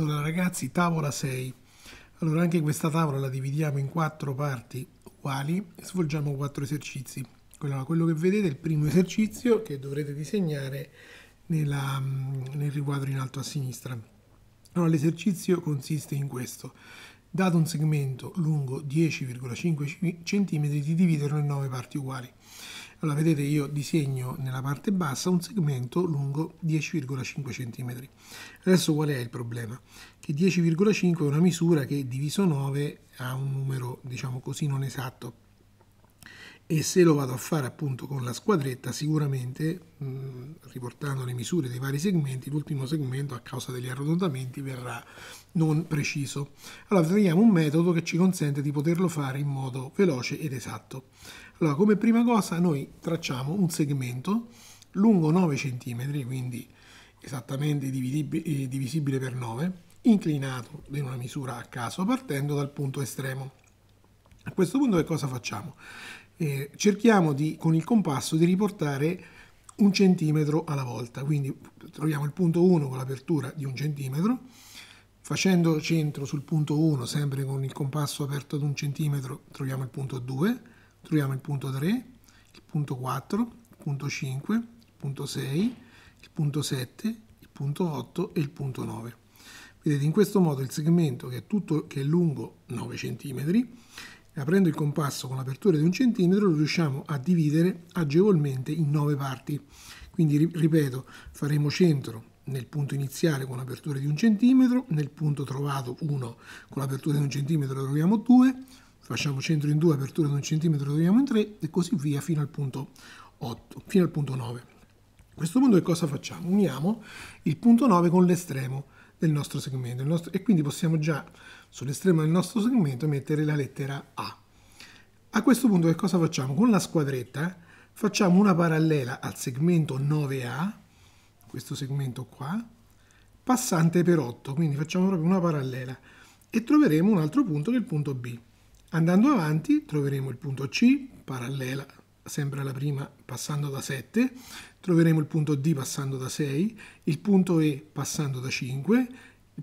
Allora ragazzi, tavola 6. Allora anche questa tavola la dividiamo in quattro parti uguali e svolgiamo quattro esercizi. Allora, quello che vedete è il primo esercizio che dovrete disegnare nella, mm, nel riquadro in alto a sinistra. Allora, l'esercizio consiste in questo. Dato un segmento lungo 10,5 cm, di dividerlo in 9 parti uguali. Allora vedete io disegno nella parte bassa un segmento lungo 10,5 cm. Adesso qual è il problema? Che 10,5 è una misura che diviso 9 ha un numero diciamo così non esatto, e se lo vado a fare appunto con la squadretta sicuramente mh, riportando le misure dei vari segmenti l'ultimo segmento a causa degli arrotondamenti verrà non preciso allora vediamo un metodo che ci consente di poterlo fare in modo veloce ed esatto allora come prima cosa noi tracciamo un segmento lungo 9 cm quindi esattamente eh, divisibile per 9 inclinato in una misura a caso partendo dal punto estremo a questo punto che cosa facciamo? eh, cerchiamo di, con il compasso di riportare un centimetro alla volta. Quindi troviamo il punto 1 con l'apertura di un centimetro, facendo centro sul punto 1 sempre con il compasso aperto ad un centimetro troviamo il punto 2, troviamo il punto 3, il punto 4, il punto 5, il punto 6, il punto 7, il punto 8 e il punto 9. Vedete in questo modo il segmento che è, tutto, che è lungo 9 cm Aprendo il compasso con l'apertura di un centimetro lo riusciamo a dividere agevolmente in nove parti. Quindi ripeto, faremo centro nel punto iniziale con l'apertura di un centimetro, nel punto trovato 1 con l'apertura di un centimetro troviamo 2, facciamo centro in 2, apertura di un centimetro troviamo in 3 e così via fino al punto 8, fino al punto 9. A questo punto che cosa facciamo? Uniamo il punto 9 con l'estremo del nostro segmento nostro, e quindi possiamo già sull'estremo del nostro segmento mettere la lettera A. A questo punto che cosa facciamo? Con la squadretta eh, facciamo una parallela al segmento 9A, questo segmento qua, passante per 8, quindi facciamo proprio una parallela e troveremo un altro punto che è il punto B. Andando avanti troveremo il punto C, parallela sempre alla prima passando da 7, troveremo il punto D passando da 6, il punto E passando da 5,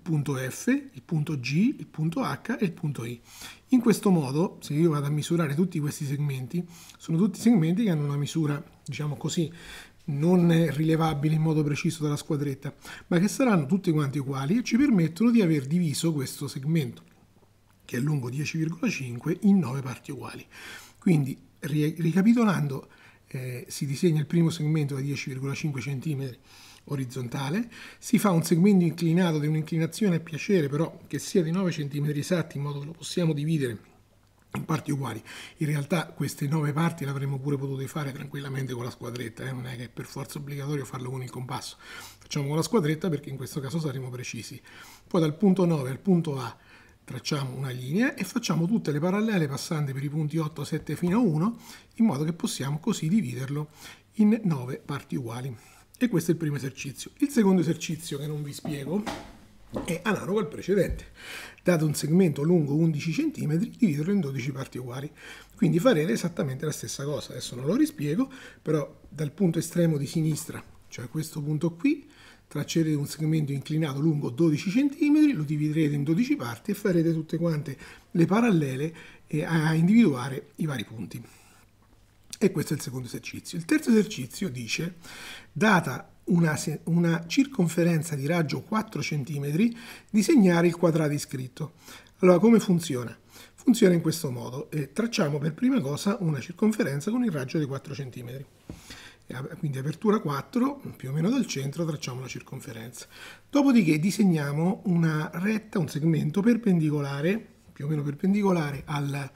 il punto F, il punto G, il punto H e il punto I. In questo modo, se io vado a misurare tutti questi segmenti, sono tutti segmenti che hanno una misura, diciamo così, non rilevabile in modo preciso dalla squadretta, ma che saranno tutti quanti uguali e ci permettono di aver diviso questo segmento, che è lungo 10,5, in 9 parti uguali. Quindi, ricapitolando, eh, si disegna il primo segmento da 10,5 cm orizzontale, si fa un segmento inclinato di un'inclinazione a piacere però che sia di 9 cm esatti in modo che lo possiamo dividere in parti uguali. In realtà queste 9 parti le avremmo pure potute fare tranquillamente con la squadretta, eh? non è che è per forza obbligatorio farlo con il compasso. Facciamo con la squadretta perché in questo caso saremo precisi. Poi dal punto 9 al punto A tracciamo una linea e facciamo tutte le parallele passando per i punti 8, 7 fino a 1 in modo che possiamo così dividerlo in 9 parti uguali. E questo è il primo esercizio. Il secondo esercizio, che non vi spiego, è analogo al precedente. Date un segmento lungo 11 cm, dividerlo in 12 parti uguali. Quindi farete esattamente la stessa cosa. Adesso non lo rispiego, però dal punto estremo di sinistra, cioè questo punto qui, traccerete un segmento inclinato lungo 12 cm, lo dividerete in 12 parti e farete tutte quante le parallele a individuare i vari punti. E questo è il secondo esercizio. Il terzo esercizio dice, data una, una circonferenza di raggio 4 cm, disegnare il quadrato iscritto. Allora, come funziona? Funziona in questo modo. Eh, tracciamo per prima cosa una circonferenza con il raggio di 4 cm. Quindi apertura 4, più o meno dal centro, tracciamo la circonferenza. Dopodiché disegniamo una retta, un segmento perpendicolare, più o meno perpendicolare al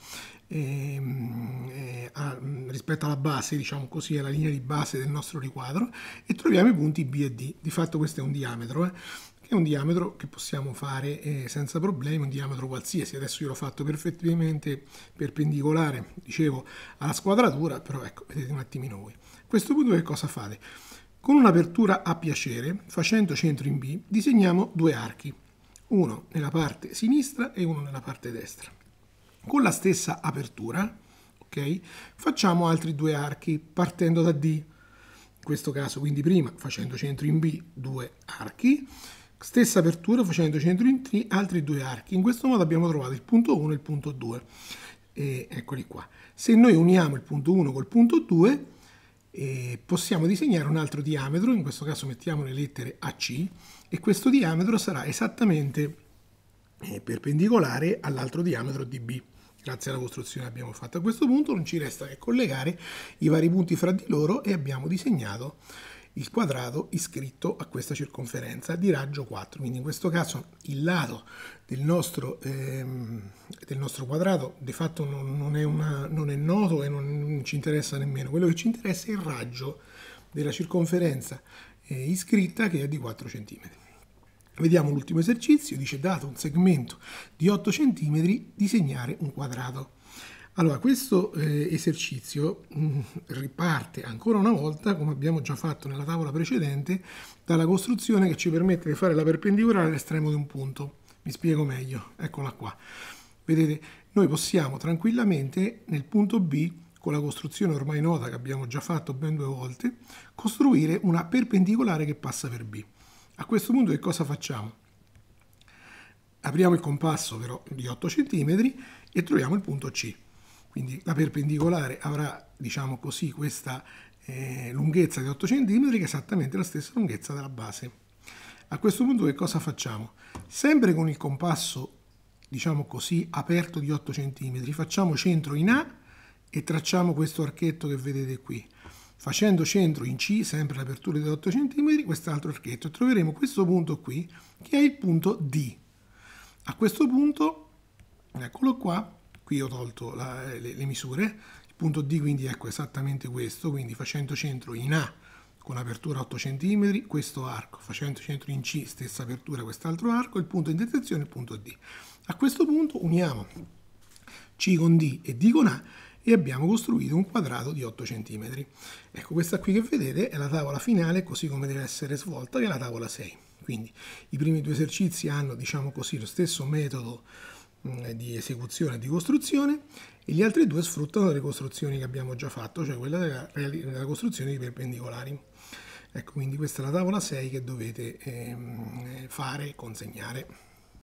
Ehm, eh, a, rispetto alla base, diciamo così, alla linea di base del nostro riquadro e troviamo i punti B e D. Di fatto questo è un diametro, eh, che è un diametro che possiamo fare eh, senza problemi, un diametro qualsiasi. Adesso io l'ho fatto perfettamente perpendicolare, dicevo, alla squadratura, però ecco, vedete un attimino voi. A questo punto che cosa fate? Con un'apertura a piacere, facendo centro in B, disegniamo due archi, uno nella parte sinistra e uno nella parte destra. Con la stessa apertura, ok, facciamo altri due archi partendo da D. In questo caso, quindi prima facendo centro in B, due archi, stessa apertura facendo centro in T, altri due archi. In questo modo abbiamo trovato il punto 1 e il punto 2. E eccoli qua. Se noi uniamo il punto 1 col punto 2, eh, possiamo disegnare un altro diametro, in questo caso mettiamo le lettere AC, e questo diametro sarà esattamente eh, perpendicolare all'altro diametro di B grazie alla costruzione che abbiamo fatto. A questo punto non ci resta che collegare i vari punti fra di loro e abbiamo disegnato il quadrato iscritto a questa circonferenza di raggio 4. Quindi in questo caso il lato del nostro, ehm, del nostro quadrato di fatto non, non, è una, non, è noto e non, ci interessa nemmeno. Quello che ci interessa è il raggio della circonferenza eh, iscritta che è di 4 cm. Vediamo l'ultimo esercizio, dice dato un segmento di 8 cm, disegnare un quadrato. Allora, questo eh, esercizio mh, mm, riparte ancora una volta, come abbiamo già fatto nella tavola precedente, dalla costruzione che ci permette di fare la perpendicolare all'estremo di un punto. Mi spiego meglio, eccola qua. Vedete, noi possiamo tranquillamente nel punto B, con la costruzione ormai nota che abbiamo già fatto ben due volte, costruire una perpendicolare che passa per B. A questo punto che cosa facciamo? Apriamo il compasso però di 8 cm e troviamo il punto C. Quindi la perpendicolare avrà, diciamo così, questa eh, lunghezza di 8 cm che è esattamente la stessa lunghezza della base. A questo punto che cosa facciamo? Sempre con il compasso, diciamo così, aperto di 8 cm, facciamo centro in A e tracciamo questo archetto che vedete qui. Facendo centro in C, sempre l'apertura di 8 cm, quest'altro archetto e troveremo questo punto qui che è il punto D. A questo punto, eccolo qua, qui ho tolto la, eh, le, le misure, il punto D quindi ecco esattamente questo, quindi facendo centro in A con apertura 8 cm, questo arco, facendo centro in C, stessa apertura, quest'altro arco, il punto di intersezione è il punto D. A questo punto uniamo C con D e D con A e abbiamo costruito un quadrato di 8 cm. Ecco, questa qui che vedete è la tavola finale, così come deve essere svolta, che è la tavola 6. Quindi i primi due esercizi hanno, diciamo così, lo stesso metodo mm, di esecuzione e di costruzione e gli altri due sfruttano le costruzioni che abbiamo già fatto, cioè quella della, della costruzione di perpendicolari. Ecco, quindi questa è la tavola 6 che dovete ehm, fare e consegnare.